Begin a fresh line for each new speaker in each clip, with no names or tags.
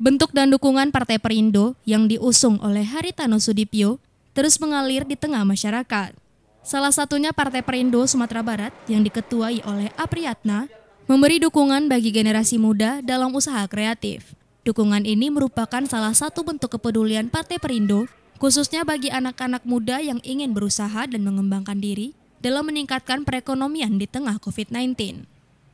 Bentuk dan dukungan Partai Perindo yang diusung oleh Haritano Sudipyo terus mengalir di tengah masyarakat. Salah satunya Partai Perindo Sumatera Barat yang diketuai oleh Apriyatna memberi dukungan bagi generasi muda dalam usaha kreatif. Dukungan ini merupakan salah satu bentuk kepedulian Partai Perindo khususnya bagi anak-anak muda yang ingin berusaha dan mengembangkan diri dalam meningkatkan perekonomian di tengah COVID-19.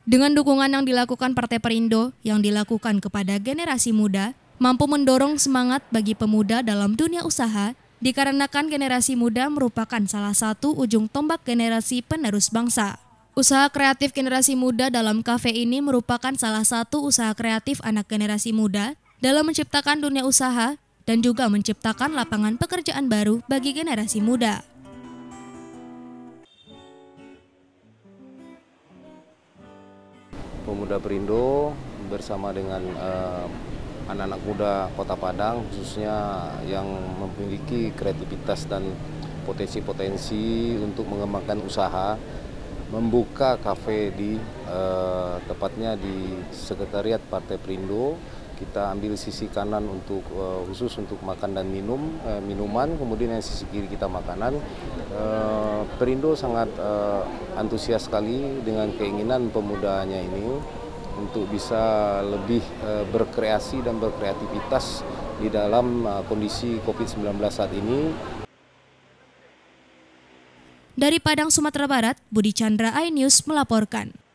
Dengan dukungan yang dilakukan Partai Perindo yang dilakukan kepada generasi muda, mampu mendorong semangat bagi pemuda dalam dunia usaha dikarenakan generasi muda merupakan salah satu ujung tombak generasi penerus bangsa. Usaha kreatif generasi muda dalam kafe ini merupakan salah satu usaha kreatif anak generasi muda dalam menciptakan dunia usaha dan juga menciptakan lapangan pekerjaan baru bagi generasi muda.
Pemuda Perindo bersama dengan eh, anak-anak muda Kota Padang khususnya yang memiliki kreativitas dan potensi-potensi untuk mengembangkan usaha membuka kafe di eh, tepatnya di sekretariat Partai Perindo. Kita ambil sisi kanan untuk eh, khusus untuk makan dan minum eh, minuman, kemudian yang sisi kiri kita makanan. Eh, Perindo sangat eh, antusias sekali dengan keinginan pemudanya ini untuk bisa lebih eh, berkreasi dan berkreativitas di dalam eh, kondisi Covid-19 saat ini
dari Padang, Sumatera Barat, Budi Chandra iNews melaporkan.